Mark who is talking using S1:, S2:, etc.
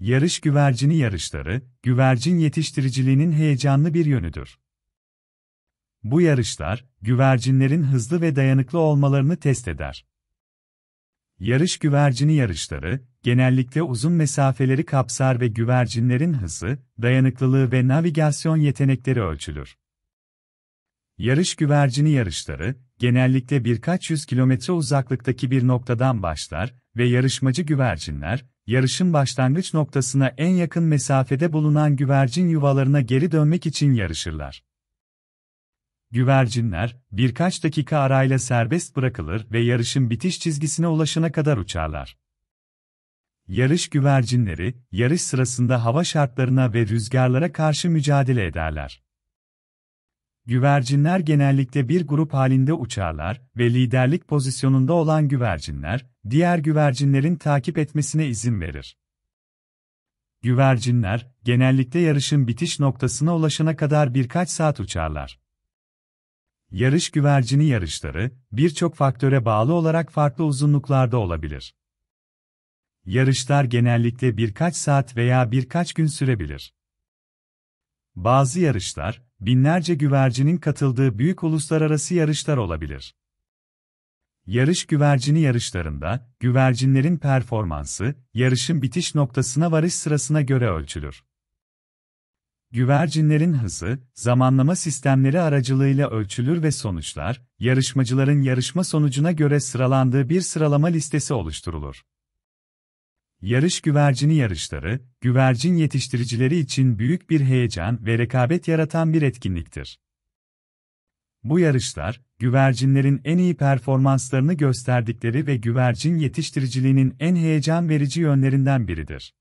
S1: Yarış güvercini yarışları, güvercin yetiştiriciliğinin heyecanlı bir yönüdür. Bu yarışlar, güvercinlerin hızlı ve dayanıklı olmalarını test eder. Yarış güvercini yarışları, genellikle uzun mesafeleri kapsar ve güvercinlerin hızı, dayanıklılığı ve navigasyon yetenekleri ölçülür. Yarış güvercini yarışları, genellikle birkaç yüz kilometre uzaklıktaki bir noktadan başlar ve yarışmacı güvercinler, yarışın başlangıç noktasına en yakın mesafede bulunan güvercin yuvalarına geri dönmek için yarışırlar. Güvercinler, birkaç dakika arayla serbest bırakılır ve yarışın bitiş çizgisine ulaşana kadar uçarlar. Yarış güvercinleri, yarış sırasında hava şartlarına ve rüzgarlara karşı mücadele ederler. Güvercinler genellikle bir grup halinde uçarlar ve liderlik pozisyonunda olan güvercinler, diğer güvercinlerin takip etmesine izin verir. Güvercinler, genellikle yarışın bitiş noktasına ulaşana kadar birkaç saat uçarlar. Yarış güvercini yarışları, birçok faktöre bağlı olarak farklı uzunluklarda olabilir. Yarışlar genellikle birkaç saat veya birkaç gün sürebilir. Bazı yarışlar, binlerce güvercinin katıldığı büyük uluslararası yarışlar olabilir. Yarış güvercini yarışlarında, güvercinlerin performansı, yarışın bitiş noktasına varış sırasına göre ölçülür. Güvercinlerin hızı, zamanlama sistemleri aracılığıyla ölçülür ve sonuçlar, yarışmacıların yarışma sonucuna göre sıralandığı bir sıralama listesi oluşturulur. Yarış güvercini yarışları, güvercin yetiştiricileri için büyük bir heyecan ve rekabet yaratan bir etkinliktir. Bu yarışlar, güvercinlerin en iyi performanslarını gösterdikleri ve güvercin yetiştiriciliğinin en heyecan verici yönlerinden biridir.